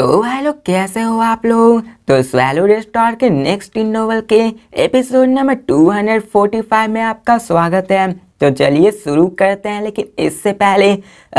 तो हेलो कैसे हो आप लोग तो सैलो रेस्टोर के नेक्स्ट इन नोवल के एपिसोड नंबर 245 में आपका स्वागत है तो चलिए शुरू करते हैं लेकिन इससे पहले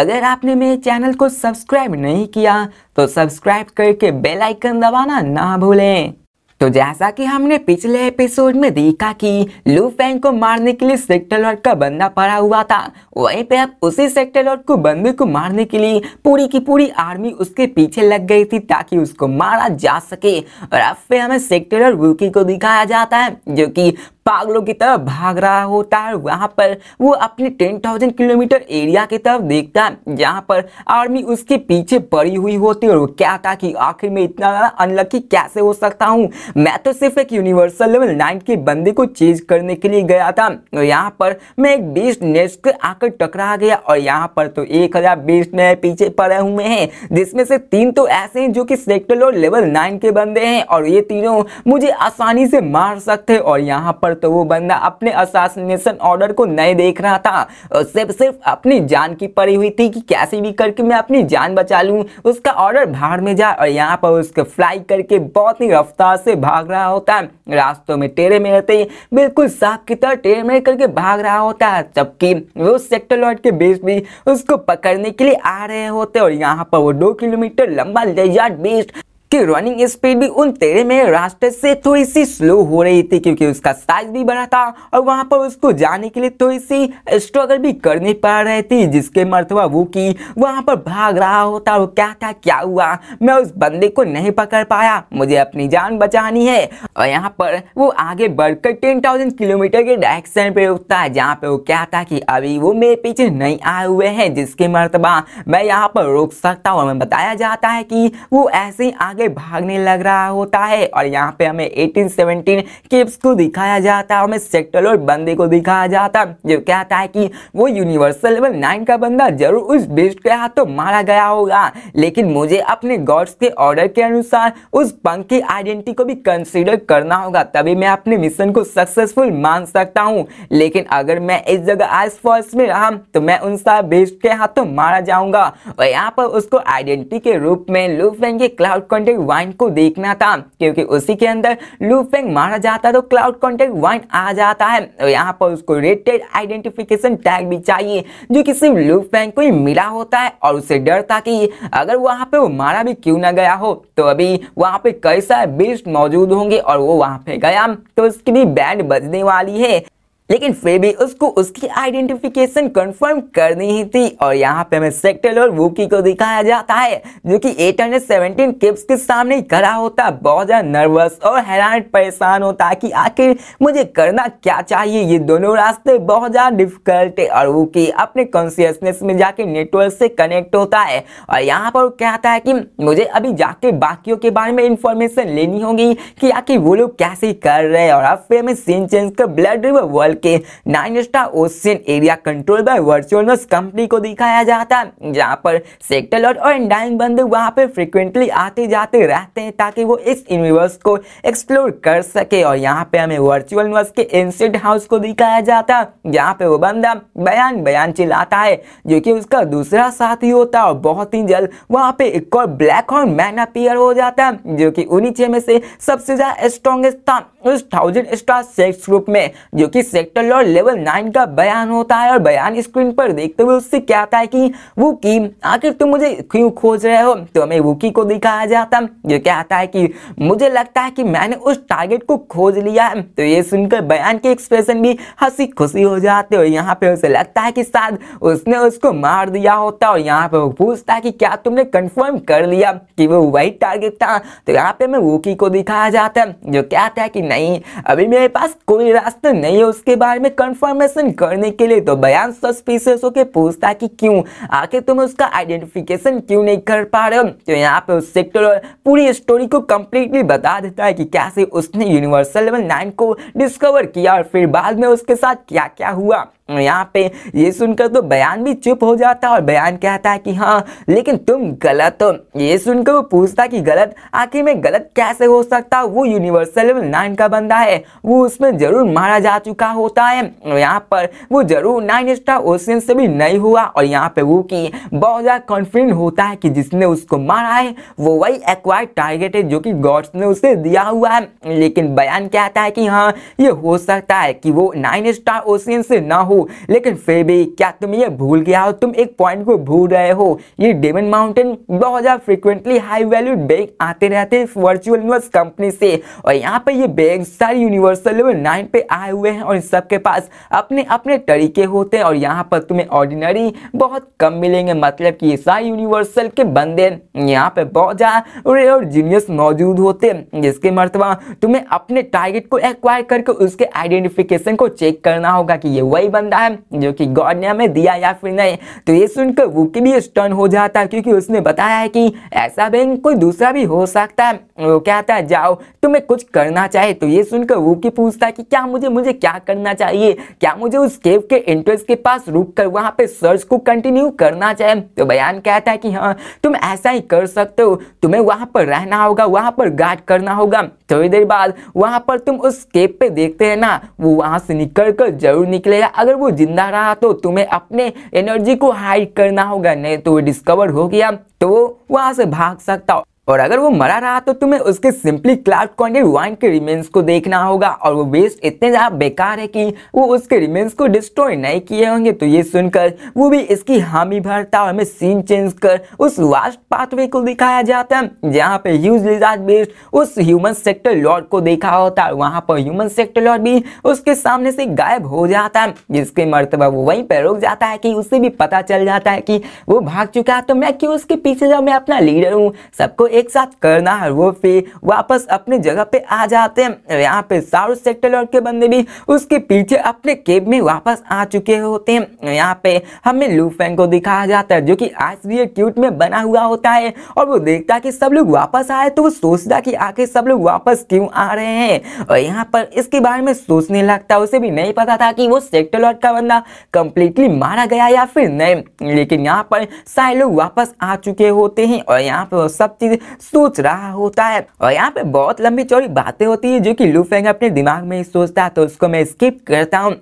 अगर आपने मेरे चैनल को सब्सक्राइब नहीं किया तो सब्सक्राइब करके बेल आइकन दबाना ना भूलें तो जैसा कि हमने पिछले एपिसोड में देखा कि लू फैंग को मारने के लिए सेक्टर लॉर्ड का बंदा पड़ा हुआ था वहीं पे अब उसी सेक्टर लॉर्ड को बंदे को मारने के लिए पूरी की पूरी आर्मी उसके पीछे लग गई थी ताकि उसको मारा जा सके और अब फिर हमें सेक्टर लॉर्ड वुकी को दिखाया जाता है जो कि पागलों की तरफ भाग रहा होता है वहां पर वो अपने टेन थाउजेंड किलोमीटर एरिया की तरफ देखता है जहां पर आर्मी उसके पीछे पड़ी हुई होती है और वो क्या था कि आखिर में इतना ज़्यादा अनलकी कैसे हो सकता हूँ मैं तो सिर्फ एक यूनिवर्सल लेवल नाइन के बंदे को चेज करने के लिए गया था और यहाँ पर मैं एक बेस्ट नेस्ट आकर टकरा गया और यहाँ पर तो एक हज़ार बेस्ट मेरे पीछे पड़े हुए हैं जिसमें से तीन तो ऐसे हैं जो कि सेक्टर और लेवल नाइन के बंदे हैं और ये तीनों मुझे आसानी से मार सकते हैं और यहाँ पर पर तो वो बंदा अपने असासिनेशन ऑर्डर को नहीं देख रहा था सिर्फ सिर्फ अपनी जान की पड़ी हुई थी कि कैसे भी करके मैं अपनी जान बचा लूँ उसका ऑर्डर बाहर में जा और यहाँ पर उसके फ्लाई करके बहुत ही रफ्तार से भाग रहा होता है रास्तों में टेरे में रहते ही बिल्कुल साफ की तरह टेरे में करके भाग रहा होता है जबकि वो सेक्टर लॉर्ड के बेस भी उसको पकड़ने के लिए आ रहे होते और यहाँ पर वो दो किलोमीटर लंबा लेजार्ड बेस्ट कि रनिंग स्पीड भी उन तेरे में रास्ते से थोड़ी सी स्लो हो रही थी क्योंकि उसका साइज भी बड़ा था और वहां पर उसको जाने के लिए थोड़ी सी स्ट्रगल भी करनी पड़ रही थी जिसके मरतबा वो की वहां पर भाग रहा होता और क्या था क्या हुआ मैं उस बंदे को नहीं पकड़ पाया मुझे अपनी जान बचानी है और यहाँ पर वो आगे बढ़कर टेन थाउजेंड किलोमीटर के डायरेक्शन पे उठता है जहाँ पे वो क्या था कि अभी वो मेरे पीछे नहीं आए हुए हैं जिसके मरतबा मैं यहाँ पर रोक सकता हूँ हमें बताया जाता है कि वो ऐसे ही आगे आगे भागने लग रहा होता है और यहाँ पे हमें 1817 केप्स को दिखाया जाता है हमें सेक्टर और बंदे को दिखाया जाता है जो कहता है कि वो यूनिवर्सल लेवल नाइन का बंदा जरूर उस बेस्ट के हाथों तो मारा गया होगा लेकिन मुझे अपने गॉड्स के ऑर्डर के अनुसार उस पंख की आइडेंटिटी को भी कंसिडर करना होगा तभी मैं अपने मिशन को सक्सेसफुल मान सकता हूँ लेकिन अगर मैं इस जगह आइस फॉल्स में रहा तो मैं उन सारे बेस्ट के हाथों तो मारा जाऊंगा और यहाँ पर उसको आइडेंटिटी के रूप में लूफेंगे क्लाउड कंटेंट कॉन्टेक्ट वाइन को देखना था क्योंकि उसी के अंदर लूफेंग मारा जाता है तो क्लाउड कॉन्टेक्ट वाइन आ जाता है और तो यहाँ पर उसको रेटेड आइडेंटिफिकेशन टैग भी चाहिए जो कि सिर्फ लूफेंग को ही मिला होता है और उसे डर था कि अगर वहाँ पे वो मारा भी क्यों ना गया हो तो अभी वहाँ पे कैसा बेस्ट मौजूद होंगे और वो वहाँ पे गया तो उसकी भी बैंड बजने वाली है लेकिन फिर भी उसको उसकी आइडेंटिफिकेशन कंफर्म करनी ही थी और यहाँ पे हमें सेक्टर और वूकी को दिखाया जाता है जो कि 817 किप्स के सामने खड़ा होता बहुत ज़्यादा नर्वस और हैरान परेशान होता कि आखिर मुझे करना क्या चाहिए ये दोनों रास्ते बहुत ज़्यादा डिफिकल्ट है और वूकी अपने कॉन्सियसनेस में जाके नेटवर्क से कनेक्ट होता है और यहाँ पर कहता है कि मुझे अभी जाके बाकियों के बारे में इंफॉर्मेशन लेनी होगी कि आखिर वो लोग कैसे कर रहे हैं और अब फिर हमें सीन चेंज कर ब्लड रिवर वर्ल्ड करके nine star ocean area control by वर्चुअलनोस कंपनी को दिखाया जाता है जहाँ पर सेक्टर लॉर्ड और एंडाइन बंदे वहाँ पर फ्रिक्वेंटली आते जाते रहते हैं ताकि वो इस यूनिवर्स को एक्सप्लोर कर सके और यहाँ पे हमें वर्चुअलनोस के एंशियंट हाउस को दिखाया जाता है जहाँ पे वो बंदा बयान बयान चिल्लाता है जो कि उसका दूसरा साथी होता है और बहुत ही जल्द वहाँ पे एक और ब्लैक हॉर्न मैन अपियर हो जाता है जो कि उन्हीं छह में से सबसे ज़्यादा स्ट्रॉन्गेस्ट था उस थाउजेंड स्टार सेक्स ग्रुप में जो कि sector sector lord level nine का बयान होता है और बयान स्क्रीन पर देखते हुए उससे क्या आता है कि वो की आखिर तुम मुझे क्यों खोज रहे हो तो हमें वुकी को दिखाया जाता जो क्या आता है कि मुझे लगता है कि मैंने उस टारगेट को खोज लिया है तो ये सुनकर बयान के एक्सप्रेशन भी हंसी खुशी हो जाते और यहाँ पे उसे लगता है कि शायद उसने उसको मार दिया होता और यहाँ पे वो पूछता है कि क्या तुमने कंफर्म कर लिया कि वो वही टारगेट था तो यहाँ पे हमें वुकी को दिखाया जाता है जो क्या आता है कि नहीं अभी मेरे पास कोई रास्ता नहीं है उसके के बारे में कंफर्मेशन करने के लिए तो बयान सस्पिशियस होकर पूछता कि क्यों आखिर तुम उसका आइडेंटिफिकेशन क्यों नहीं कर पा रहे हो तो यहाँ पे उस सेक्टर पूरी स्टोरी को कंप्लीटली बता देता है कि कैसे उसने यूनिवर्सल लेवल नाइन को डिस्कवर किया और फिर बाद में उसके साथ क्या क्या हुआ यहाँ पे ये सुनकर तो बयान भी चुप हो जाता है और बयान कहता है कि हाँ लेकिन तुम गलत हो ये सुनकर वो पूछता कि गलत आखिर में गलत कैसे हो सकता वो यूनिवर्सल लेवल नाइन का बंदा है वो उसमें जरूर मारा जा चुका होता है यहाँ पर वो जरूर नाइन स्टार ओशियन से भी नहीं हुआ और यहाँ पे वो कि बहुत ज़्यादा कॉन्फिडेंट होता है कि जिसने उसको मारा है वो वही एक्वायर टारगेट है जो कि गॉड्स ने उसे दिया हुआ है लेकिन बयान कहता है कि हाँ ये हो सकता है कि वो नाइन स्टार ओशियन से ना हो हो लेकिन फिर भी क्या तुम ये भूल गया हो तुम एक पॉइंट को भूल रहे हो ये डेमन माउंटेन बहुत ज़्यादा फ्रिक्वेंटली हाई वैल्यू बैग आते रहते हैं वर्चुअल यूनिवर्स कंपनी से और यहाँ पे ये बैग सारे यूनिवर्सल लेवल नाइन पे आए हुए हैं और इन सबके पास अपने अपने तरीके होते हैं और यहाँ पर तुम्हें ऑर्डिनरी बहुत कम मिलेंगे मतलब कि ये सारे यूनिवर्सल के बंदे यहाँ पे बहुत ज़्यादा और जीनियस मौजूद होते हैं जिसके मरतबा तुम्हें अपने टारगेट को एक्वायर करके उसके आइडेंटिफिकेशन को चेक करना होगा कि ये वही बंदा बंदा है जो कि गॉड ने हमें दिया या फिर नहीं तो ये सुनकर वो के भी स्टन हो जाता है क्योंकि उसने बताया है कि ऐसा बैंक कोई दूसरा भी हो सकता है वो कहता है जाओ तुम्हें कुछ करना चाहिए तो ये सुनकर वो की पूछता है कि क्या मुझे मुझे क्या करना चाहिए क्या मुझे उस केव के एंट्रेंस के पास रुक कर वहाँ पे सर्च को कंटिन्यू करना चाहिए तो बयान कहता है कि हाँ तुम ऐसा ही कर सकते हो तुम्हें वहाँ पर रहना होगा वहाँ पर गार्ड करना होगा थोड़ी देर बाद वहाँ पर तुम उस केव पे देखते हैं ना वो वहाँ से निकल कर जरूर निकलेगा अगर वो जिंदा रहा तो तुम्हें अपने एनर्जी को हाइड करना होगा नहीं तो वो डिस्कवर हो गया तो वो से भाग सकता हो और अगर वो मरा रहा तो तुम्हें उसके सिंपली क्लाउड क्वान्टिटी वाइन के रिमेन्स को देखना होगा और वो वेस्ट इतने ज़्यादा बेकार है कि वो उसके रिमेन्स को डिस्ट्रॉय नहीं किए होंगे तो ये सुनकर वो भी इसकी हामी भरता और हमें सीन चेंज कर उस वास्ट पाथवे को दिखाया जाता है जहाँ पे ह्यूज लिजार्ड बेस्ड उस ह्यूमन सेक्टर लॉर्ड को देखा होता है वहाँ पर ह्यूमन सेक्टर लॉर्ड भी उसके सामने से गायब हो जाता है जिसके मरतबा वो वहीं पर रुक जाता है कि उसे भी पता चल जाता है कि वो भाग चुका है तो मैं क्यों उसके पीछे जाऊँ मैं अपना लीडर हूँ सबको एक साथ करना है वो फिर वापस अपने जगह पे आ जाते हैं यहाँ पे साउथ सेक्टर लॉर्ड के बंदे भी उसके पीछे अपने केब में वापस आ चुके होते हैं यहाँ पे हमें लूफेंग को दिखाया जाता है जो कि आश्चर्य क्यूट में बना हुआ होता है और वो देखता है कि सब लोग वापस आए तो वो सोचता कि आखिर सब लोग वापस क्यों आ रहे हैं और यहाँ पर इसके बारे में सोचने लगता है उसे भी नहीं पता था कि वो सेक्टर लॉर्ड का बंदा कंप्लीटली मारा गया या फिर नहीं लेकिन यहाँ पर सारे लोग वापस आ चुके होते हैं और यहाँ पर सब चीज़ सोच रहा होता है और यहाँ पे बहुत लंबी चौड़ी बातें होती है जो कि लूफेंग अपने दिमाग में ही सोचता है तो उसको मैं स्किप करता हूँ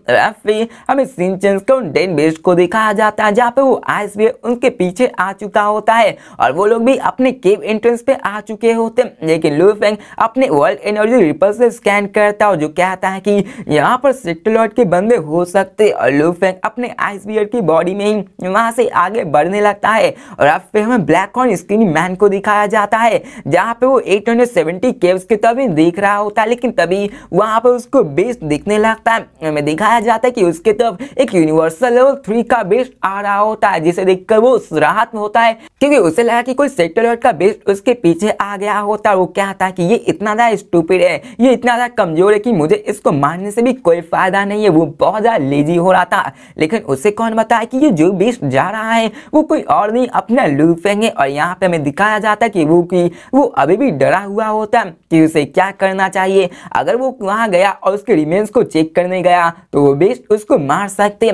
हमें सिंचन को डेन बेस्ट को दिखाया जाता है जहाँ पे वो आइस भी उनके पीछे आ चुका होता है और वो लोग भी अपने केव एंट्रेंस पे आ चुके होते हैं लेकिन लूफेंग अपने वर्ल्ड एनर्जी रिपल से स्कैन करता है और जो कहता है कि यहाँ पर सेटेलाइट के बंदे हो सकते और लूफेंग अपने आइस बियर की बॉडी में ही वहाँ से आगे बढ़ने लगता है और अब फिर हमें ब्लैक हॉर्न स्क्रीन मैन को दिखाया जाता जाता है जहाँ पे वो एट हंड्रेड केव्स के तभी दिख रहा होता है लेकिन तभी वहाँ पे उसको बेस्ट दिखने लगता है हमें दिखाया जाता है कि उसके तब एक यूनिवर्सल लेवल थ्री का बेस्ट आ रहा होता है जिसे देखकर वो राहत में होता है क्योंकि उसे लगा कि कोई सेक्टर का बेस्ट उसके पीछे आ गया होता है वो क्या था कि ये इतना ज़्यादा स्टूपिड है ये इतना ज़्यादा कमज़ोर है कि मुझे इसको मारने से भी कोई फ़ायदा नहीं है वो बहुत ज़्यादा लेजी हो रहा था लेकिन उसे कौन बताया कि ये जो बेस्ट जा रहा है वो कोई और नहीं अपना लू और यहाँ पे हमें दिखाया जाता है कि वो क्योंकि वो अभी भी डरा हुआ होता कि उसे क्या करना चाहिए अगर वो वहाँ गया और उसके रिमेन्स को चेक करने गया तो वो बेस्ट उसको मार सकते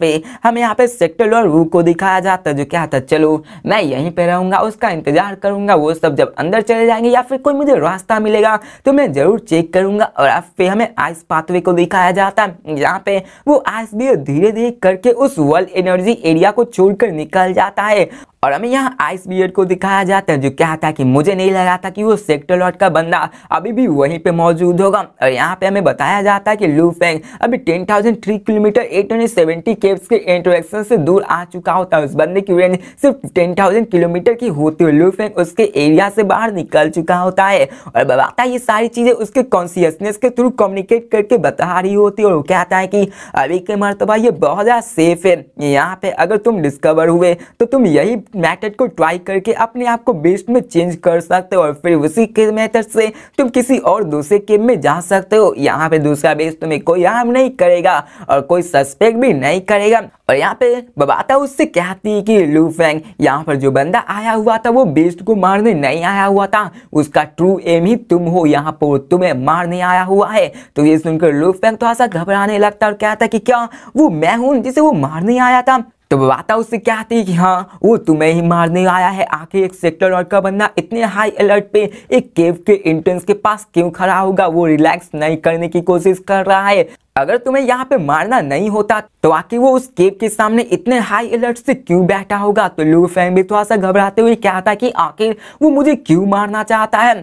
पे हम यहाँ पे सेक्टर और वो को दिखाया जाता जो क्या था चलो मैं यहीं पर रहूँगा उसका इंतजार करूँगा वो सब जब अंदर चले जाएंगे या फिर कोई मुझे रास्ता मिलेगा तो मैं ज़रूर चेक करूँगा और अब हमें आइस पाथवे को दिखाया जाता यहाँ पे वो आइस भी धीरे धीरे करके उस वर्ल्ड एनर्जी एरिया को छोड़कर निकल जाता है और हमें यहाँ आइस बियर को दिखाया जाता है जो क्या था कि मुझे नहीं लगा था कि वो सेक्टर लॉट का बंदा अभी भी वहीं पे मौजूद होगा और यहाँ पे हमें बताया जाता है कि लू फेंग अभी ten thousand three kilometre eight hundred seventy caves के इंट्रोडक्शन से दूर आ चुका होता है उस बंदे की रेंज सिर्फ टेन थाउजेंड किलोमीटर की होती है लू फेंग उसके एरिया से बाहर निकल चुका होता है और बताता ये सारी चीज़ें उसके कॉन्सियसनेस के थ्रू कम्युनिकेट करके बता रही होती है और वो कहता है कि अभी के मरतबा ये बहुत ज़्यादा सेफ है यहाँ पे अगर तुम डिस्कवर हुए तो तुम यही मैथड को ट्राई करके अपने आप को बेस्ट में चेंज कर सकते हो और फिर उसी के मैथड से तुम किसी और दूसरे केम में जा सकते हो यहाँ पे दूसरा बेस तुम्हें कोई हार्म नहीं करेगा और कोई सस्पेक्ट भी नहीं करेगा और यहाँ पे बबाता उससे कहती है कि लू फैंग यहाँ पर जो बंदा आया हुआ था वो बेस्ट को मारने नहीं आया हुआ था उसका ट्रू एम ही तुम हो यहाँ पर तुम्हें मारने आया हुआ है तो ये सुनकर लू फैंग थोड़ा तो सा घबराने लगता और कहता कि क्या वो मैं हूँ जिसे वो मारने आया था तो बाता उससे क्या आती कि हाँ वो तुम्हें ही मारने आया है आखिर एक सेक्टर का बनना इतने हाई अलर्ट पे एक केव के एंट्रेंस के पास क्यों खड़ा होगा वो रिलैक्स नहीं करने की कोशिश कर रहा है अगर तुम्हें यहाँ पे मारना नहीं होता तो आखिर वो उस केव के सामने इतने हाई अलर्ट से क्यों बैठा होगा तो लू फैंग भी थोड़ा सा घबराते हुए क्या था कि आखिर वो मुझे क्यों मारना चाहता है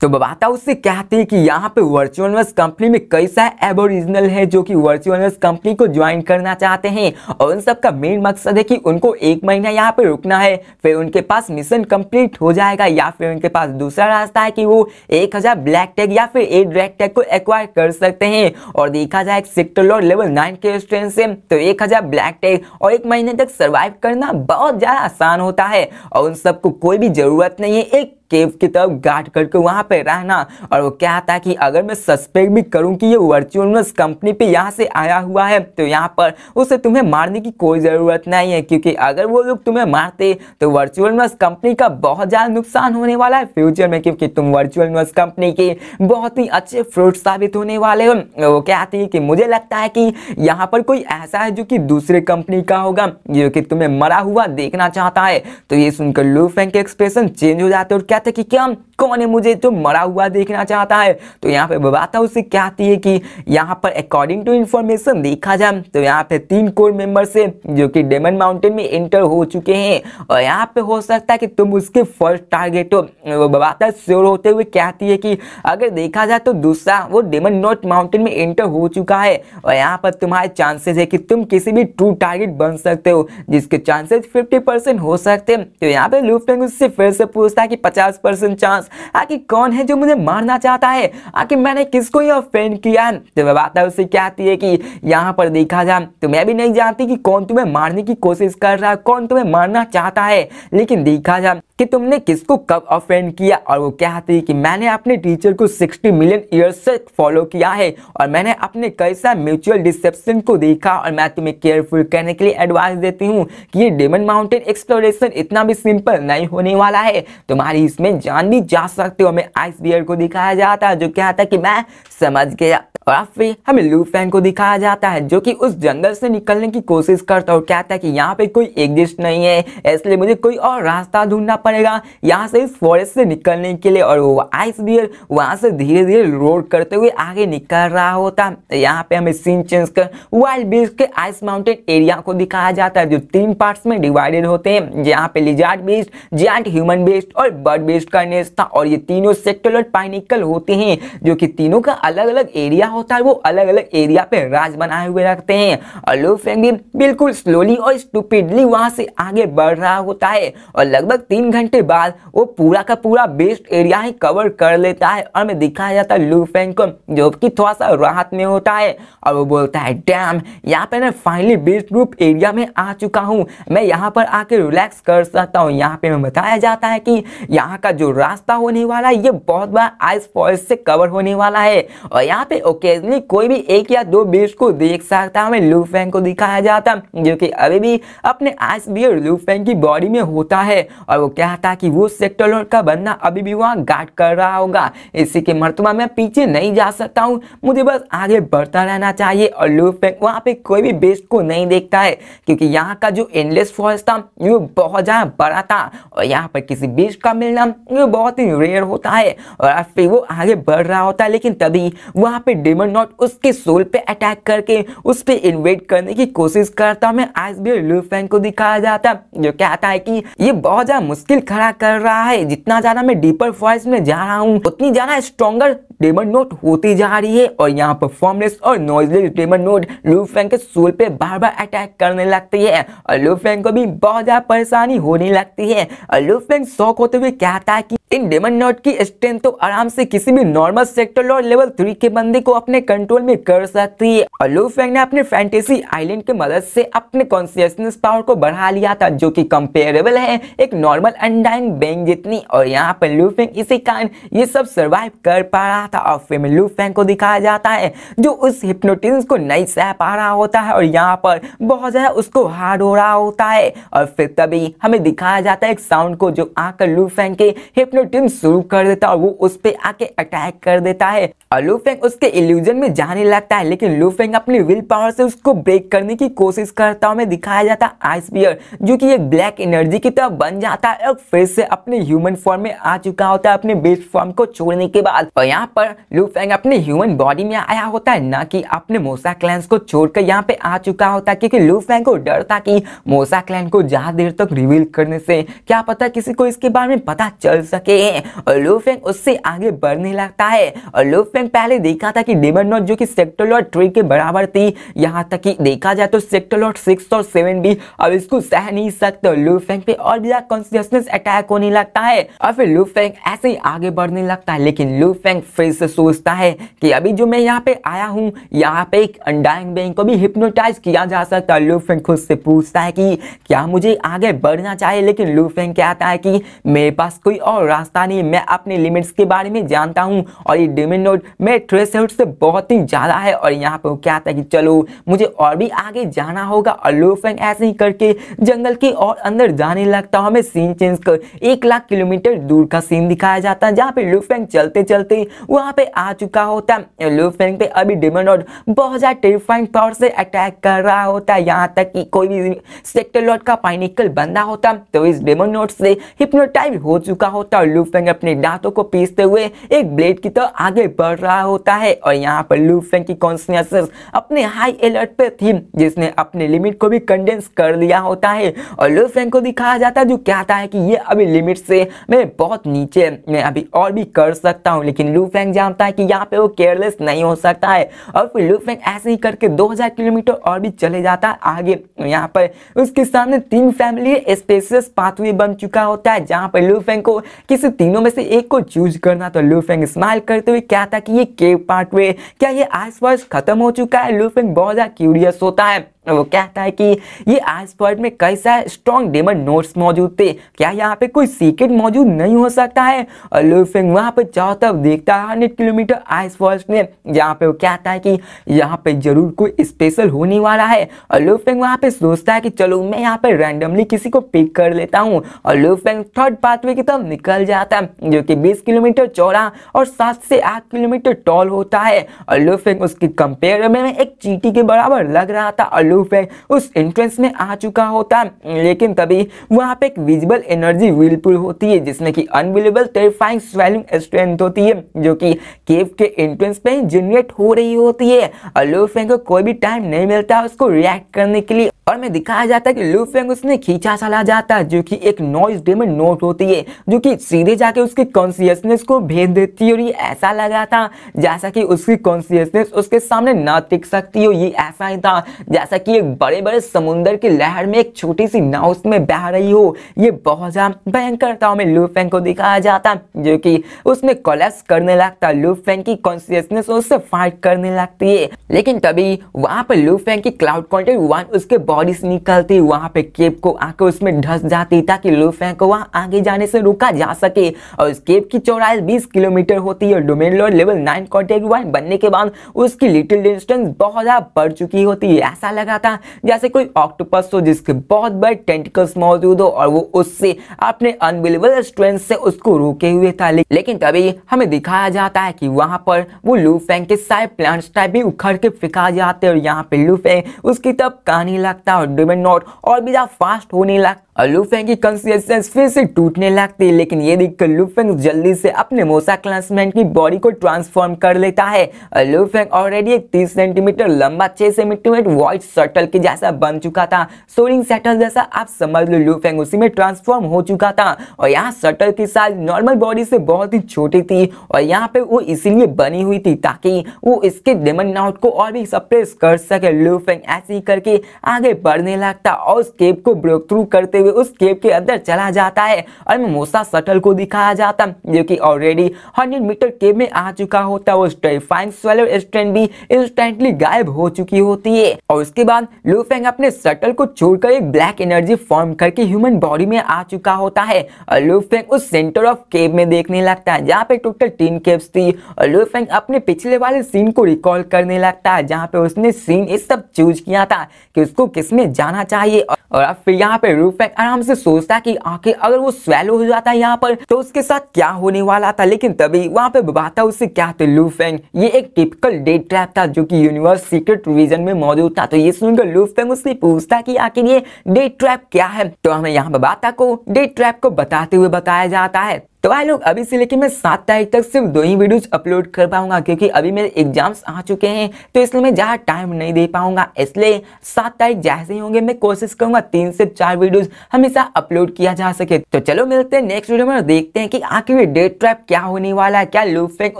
तो बबाता उससे कहते हैं कि यहाँ पे वर्चुअलवर्स कंपनी में कई सारे एबोरिजिनल है जो कि वर्चुअलवर्स कंपनी को ज्वाइन करना चाहते हैं और उन सबका मेन मकसद है कि उनको एक महीना यहाँ पे रुकना है फिर उनके पास मिशन कंप्लीट हो जाएगा या फिर उनके पास दूसरा रास्ता है कि वो एक हज़ार ब्लैक टैग या फिर एट ब्लैक टैग को एक्वायर कर सकते हैं और देखा जाए सेक्टर लॉर्ड लेवल नाइन के स्ट्रेंथ से तो एक हज़ार ब्लैक टैग और एक महीने तक सर्वाइव करना बहुत ज़्यादा आसान होता है और उन सबको कोई भी ज़रूरत नहीं है एक केव की तरफ गार्ड करके वहां पे रहना और वो क्या था कि अगर मैं सस्पेक्ट भी करूं कि ये वर्चुअनस कंपनी पे यहाँ से आया हुआ है तो यहाँ पर उसे तुम्हें मारने की कोई ज़रूरत नहीं है क्योंकि अगर वो लोग तुम्हें मारते तो वर्चुअलमस कंपनी का बहुत ज़्यादा नुकसान होने वाला है फ्यूचर में क्योंकि तुम वर्चुअलमस कंपनी के बहुत ही अच्छे फ्रूट साबित होने वाले हो वो क्या थी कि मुझे लगता है कि यहाँ पर कोई ऐसा है जो कि दूसरे कंपनी का होगा जो कि तुम्हें मरा हुआ देखना चाहता है तो ये सुनकर लू फैंक एक्सप्रेशन चेंज हो जाते और क्या गया था कि क्या कौन है मुझे जो मरा हुआ देखना चाहता है तो यहाँ पे बताता उसे क्या आती है कि यहाँ पर अकॉर्डिंग टू इन्फॉर्मेशन देखा जाए तो यहाँ पे तीन कोर मेंबर से जो कि डेमन माउंटेन में एंटर हो चुके हैं और यहाँ पे हो सकता है कि तुम उसके फर्स्ट टारगेट हो वो बबाता श्योर होते हुए कहती है कि अगर देखा जाए तो दूसरा वो डेमन नॉट माउंटेन में एंटर हो चुका है और यहाँ पर तुम्हारे चांसेस है कि तुम किसी भी ट्रू टारगेट बन सकते हो जिसके चांसेस फिफ्टी हो सकते हैं तो यहाँ पे लूफ्ट उससे फिर से पूछता है कि पचास पचास परसेंट चांस आखिर कौन है जो मुझे मारना चाहता है आखिर मैंने किसको ही ऑफेंड किया तो वह बात है उससे क्या आती है कि यहाँ पर देखा जाए तो मैं भी नहीं जानती कि कौन तुम्हें मारने की कोशिश कर रहा है कौन तुम्हें मारना चाहता है लेकिन देखा जाए कि तुमने किसको कब ऑफेंड किया और वो कहती है कि मैंने अपने टीचर को 60 मिलियन ईयर्स से फॉलो किया है और मैंने अपने कई सा म्यूचुअल डिसेप्शन को देखा और मैं तुम्हें केयरफुल करने के लिए एडवाइस देती हूँ कि ये डेमन माउंटेन एक्सप्लोरेशन इतना भी सिंपल नहीं होने वाला है तुम्हारी इसमें जान भी जा सकते हो हमें आइस बियर को दिखाया जाता है जो क्या था कि मैं समझ गया और फिर हमें लू फैन को दिखाया जाता है जो कि उस जंगल से निकलने की कोशिश करता है और कहता है कि यहाँ पे कोई एग्जिस्ट नहीं है इसलिए मुझे कोई और रास्ता ढूंढना पड़ा पड़ेगा यहाँ से फॉरेस्ट से निकलने के लिए और वो आइस बियर वहाँ से धीरे धीरे रोड करते हुए आगे निकल रहा होता है तो यहाँ पे हमें सीन चेंज कर वाइल्ड बीस के आइस माउंटेन एरिया को दिखाया जाता है जो तीन पार्ट्स में डिवाइडेड होते हैं यहाँ पे lizard based giant human based और बर्ड बेस्ड का नेस्ट था और ये तीनों सेक्टल और पाइनिकल होते हैं जो कि तीनों का अलग अलग एरिया होता है वो अलग अलग एरिया पे राज बनाए हुए रखते हैं और लो फेंग बिल्कुल स्लोली और स्टूपिडली वहाँ से आगे बढ़ रहा होता है और लगभग तीन घंटे बाद वो पूरा का पूरा बेस्ट एरिया ही कवर कर लेता है और मैं दिखाया जाता है लूफेन को जो कि थोड़ा सा राहत में होता है और वो बोलता है डैम यहाँ पे मैं फाइनली बेस्ट ग्रुप एरिया में आ चुका हूँ मैं यहाँ पर आके रिलैक्स कर सकता हूँ यहाँ पे मैं बताया जाता है कि यहाँ का जो रास्ता होने वाला है ये बहुत बड़ा आइस फॉल्स से कवर होने वाला है और यहाँ पे ओकेजनली कोई भी एक या दो बेस्ट को देख सकता है हमें लूफेन को दिखाया जाता है जो कि अभी भी अपने आइस बियर लूफेन की बॉडी में होता है और वो क्या था कि वो सेक्टर लोन का बंदा अभी भी वहाँ गार्ड कर रहा होगा इसी के मरतबा मैं पीछे नहीं जा सकता हूँ मुझे बस आगे बढ़ता रहना चाहिए और लो पैक वहाँ पे कोई भी बेस्ट को नहीं देखता है क्योंकि यहाँ का जो एंडलेस फॉरेस्ट था वो बहुत ज़्यादा बड़ा था और यहाँ पर किसी बेस्ट का मिलना वो बहुत ही रेयर होता है और फिर वो आगे बढ़ रहा होता है लेकिन तभी वहाँ पे डेमन नॉट उसके सोल पे अटैक करके उस पर इन्वेट करने की कोशिश करता हूँ मैं आज भी लू फैन को दिखाया जाता जो कहता है कि ये बहुत ज़्यादा मुश्किल मुश्किल खड़ा कर रहा है जितना ज़्यादा मैं डीपर वॉइस में जा रहा हूँ उतनी ज़्यादा स्ट्रॉन्गर टेमर नोट होती जा रही है और यहाँ पर फॉर्मलेस और नॉइजलेस टेमर नोट लूफेंग के सोल पे बार बार अटैक करने लगती है और लूफेंग को भी बहुत ज़्यादा परेशानी होने लगती है और लूफेंग शौक होते हुए कहता है कि इन डेमन नोट की स्ट्रेंथ तो आराम से किसी भी नॉर्मल सेक्टर और लेवल थ्री के बंदे को अपने कंट्रोल में कर सकती है और लूफेंग ने अपने फैंटेसी आइलैंड की मदद से अपने कॉन्सियसनेस पावर को बढ़ा लिया था जो कि कंपेरेबल है एक नॉर्मल अंडाइन बैंक जितनी और यहाँ पर लूफेंग इसी कारण ये सब सर्वाइव कर पा रहा था और फिल्म लूफेंग को दिखाया जाता है जो उस हिप्नोटिज्म को नहीं सह पा रहा होता है और यहाँ पर बहुत ज़्यादा उसको हार्ड हो रहा होता है और फिर तभी हमें दिखाया जाता है एक साउंड को जो आकर लूफेंग के हिप्नोटिज्म शुरू कर देता है और वो उस पर आके अटैक कर देता है और लूफेंग उसके इल्यूजन में जाने लगता है लेकिन लूफेंग अपनी विल पावर से उसको ब्रेक करने की कोशिश करता हमें दिखाया जाता है आइस बियर जो कि एक ब्लैक एनर्जी की तरह बन जाता है और फिर से अपने ह्यूमन फॉर्म में आ चुका होता है अपने बेस्ट फॉर्म को छोड़ने के बाद और यहाँ पर पर लूफेंग अपने ह्यूमन बॉडी में आया होता है ना कि अपने मोसा क्लैंस को छोड़कर यहाँ पे आ चुका होता है क्योंकि लूफेंग को डर था कि मोसा क्लैन को ज़्यादा देर तक रिवील करने से क्या पता किसी को इसके बारे में पता चल सके और लूफेंग उससे आगे बढ़ने लगता है और लूफेंग पहले देखा था कि डेबर नॉट जो कि सेक्टर लॉट ट्री के बराबर थी यहाँ तक कि देखा जाए तो सेक्टर लॉट सिक्स और सेवन भी अब इसको सह नहीं सकते लू फैंग पे और भी कॉन्सियसनेस अटैक होने लगता है और फिर लूफेंग ऐसे ही आगे बढ़ने लगता है लेकिन लूफेंग फिर इससे सोचता है कि अभी जो मैं यहाँ पे आया हूँ यहाँ पे एक अंडाइंग बैंक को भी हिप्नोटाइज किया जा सकता है लूफेंग खुद से पूछता है कि क्या मुझे आगे बढ़ना चाहिए लेकिन लूफेंग कहता है कि मेरे पास कोई और रास्ता नहीं मैं अपने लिमिट्स के बारे में जानता हूँ और ये डिमिन नोट मेरे ट्रेस से बहुत ही ज़्यादा है और यहाँ पर वो कहता है कि चलो मुझे और भी आगे जाना होगा और लूफेंग ऐसे ही करके जंगल के और अंदर जाने लगता हूँ हमें सीन चेंज कर एक लाख किलोमीटर दूर का सीन दिखाया जाता है जहाँ पे लूफेंग चलते चलते वो वहां पे आ चुका होता है लूफेंग पे अभी डिमोनोड बहुत ज़्यादा टेरिफाइंग पावर से अटैक कर रहा होता है यहाँ तक कि कोई भी सेक्टर लॉर्ड का पाइनिकल बंदा होता तो इस डेमोनोड से हिप्नोटाइज हो चुका होता और लूफेंग अपने दांतों को पीसते हुए एक ब्लेड की तरह तो आगे बढ़ रहा होता है और यहाँ पर लूफेंग की कॉन्सियस अपने हाई अलर्ट पे थी जिसने अपने लिमिट को भी कंडेंस कर लिया होता है और लूफेंग को दिखाया जाता है जो कहता है कि ये अभी लिमिट से मैं बहुत नीचे मैं अभी और भी कर सकता हूँ लेकिन लूफेंग फेंक जानता है कि यहाँ पे वो केयरलेस नहीं हो सकता है और फिर लुक फेंक ऐसे ही करके 2000 किलोमीटर और भी चले जाता है आगे यहाँ पर उसके सामने तीन फैमिली स्पेसियस पाथवे बन चुका होता है जहाँ पर लू फैंक को किसी तीनों में से एक को चूज करना तो लू फैंक स्माइल करते हुए क्या था कि ये केव पार्टवे क्या ये आस खत्म हो चुका है लू फैंक बहुत ज़्यादा क्यूरियस होता है वो कहता है कि ये आइसबर्ग में कैसा स्ट्रॉन्ग डेमन नोट्स मौजूद थे क्या यहाँ पे कोई सीक्रेट मौजूद नहीं हो सकता है और लुफिंग वहाँ पे चाहो तब देखता है हंड्रेड किलोमीटर आइसबर्ग में यहाँ पे वो कहता है कि यहाँ पे जरूर कोई स्पेशल होने वाला है और लुफिंग वहाँ पे सोचता है कि चलो मैं यहाँ पे रैंडमली किसी को पिक कर लेता हूँ और लुफिंग थर्ड पाथवे की तरफ निकल जाता है जो कि बीस किलोमीटर चौड़ा और सात से आठ किलोमीटर टॉल होता है और लुफिंग उसके कंपेयर में एक चीटी के बराबर लग रहा था और लूप है उस एंट्रेंस में आ चुका होता लेकिन तभी वहाँ पे एक विजिबल एनर्जी विलपुल होती है जिसमें कि अनबिलेबल टेरिफाइंग स्वेलिंग स्ट्रेंथ होती है जो कि केव के एंट्रेंस पे जनरेट हो रही होती है और लूप को कोई भी टाइम नहीं मिलता उसको रिएक्ट करने के लिए और में दिखाया जाता है कि लूफेंग उसने खींचा चला जाता है जो कि एक नॉइस डे में नोट होती है जो कि सीधे जाके उसकी कॉन्सियसनेस को भेज देती है और ये ऐसा लगा था जैसा कि उसकी कॉन्सियसनेस उसके सामने ना टिक सकती हो ये ऐसा ही था जैसा कि एक बड़े बड़े समुंदर की लहर में एक छोटी सी नाव उसमें बह रही हो ये बहुत ज़्यादा भयंकर था हमें लूफेंग को दिखाया जाता जो कि उसमें कॉलेप्स करने लगता लूफेंग की कॉन्सियसनेस उससे फाइट करने लगती है लेकिन तभी वहां पर लूफेंग की क्लाउड कॉन्टेंट वन उसके बहुत लॉरिस निकलती वहां पे केप को आकर उसमें ढस जाती ताकि लूफेन को वहां आगे जाने से रोका जा सके और इस केप की चौड़ाई बीस किलोमीटर होती है और domain lord level nine contact one बनने के बाद उसकी लिटिल डिस्टेंस बहुत ज़्यादा बढ़ चुकी होती है ऐसा लगा था जैसे कोई ऑक्टोपस हो जिसके बहुत बड़े टेंटिकल्स मौजूद हो और वो उससे अपने अनबिलेबल स्ट्रेंथ से उसको रोके हुए था लेकिन तभी हमें दिखाया जाता है कि वहां पर वो लूफेंग के सारे प्लांट्स टाइप भी उखड़ के फिका जाते हैं और यहाँ पे लूफेंग उसकी तब कहानी लगता लगता है और डोमेन नोट और भी ज़्यादा फास्ट होने लगा और लुफेंग की कंसिस्टेंस फिर से टूटने लगती है लेकिन ये देखकर लुफेंग जल्दी से अपने मोसा क्लासमेंट की बॉडी को ट्रांसफॉर्म कर लेता है लुफेंग ऑलरेडी एक तीस सेंटीमीटर लंबा छः सेंटीमीटर वाइट सटल के जैसा बन चुका था सोरिंग सेटल जैसा आप समझ लो लुफेंग उसी में ट्रांसफॉर्म हो चुका था और यहाँ सटल की साइज नॉर्मल बॉडी से बहुत ही छोटी थी और यहाँ पे वो इसीलिए बनी हुई थी ताकि वो इसके डेमन नाउट को और भी सप्रेस कर सके लुफेंग ऐसे ही करके आगे आगे बढ़ने लगता और उस केव को ब्रेक थ्रू करते हुए उस केव के अंदर चला जाता है और मोसा सटल को दिखाया जाता जो कि ऑलरेडी हंड्रेड मीटर केव में आ चुका होता है वो स्टेफाइन स्वेलर स्टैंड भी इंस्टेंटली गायब हो चुकी होती है और उसके बाद लूफेंग अपने सटल को छोड़कर एक ब्लैक एनर्जी फॉर्म करके ह्यूमन बॉडी में आ चुका होता है और लूफेंग उस सेंटर ऑफ केव में देखने लगता है जहाँ पे टोटल तीन केव्स थी और लूफेंग अपने पिछले वाले सीन को रिकॉल करने लगता है जहाँ पे उसने सीन इस सब चूज किया था कि उसको इसमें जाना चाहिए और अब फिर यहाँ पे रूपैक आराम से सोचता है कि आखिर अगर वो स्वेलो हो जाता है यहाँ पर तो उसके साथ क्या होने वाला था लेकिन तभी वहाँ पे बताता उसे क्या थे लूफेंग ये एक टिपिकल डेट ट्रैप था जो कि यूनिवर्स सीक्रेट रीजन में मौजूद था तो ये सुनकर लूफेंग उससे पूछता कि आखिर ये डेट ट्रैप क्या है तो हमें यहाँ पे बाता को डेट ट्रैप को बताते हुए बताया जाता है तो भाई लोग अभी से लेके मैं सात तारीख तक सिर्फ दो ही वीडियोस अपलोड कर पाऊंगा क्योंकि अभी मेरे एग्जाम्स आ चुके हैं तो इसलिए मैं ज़्यादा टाइम नहीं दे पाऊंगा इसलिए सात तारीख जैसे ही होंगे मैं कोशिश करूंगा तीन से चार वीडियोस हमेशा अपलोड किया जा सके तो चलो मिलते हैं नेक्स्ट वीडियो में देखते हैं कि आखिर डेट ट्रैप क्या होने वाला है क्या लुफेंग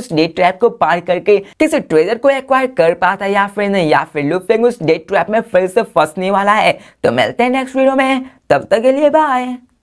उस डेट ट्रैप को पार करके किसी ट्रेजर को एक्वायर कर पाता है या फिर नहीं या फिर लुफेंग उस डेट ट्रैप में फिर से फंसने वाला है तो मिलते हैं नेक्स्ट वीडियो में तब तक के लिए बाय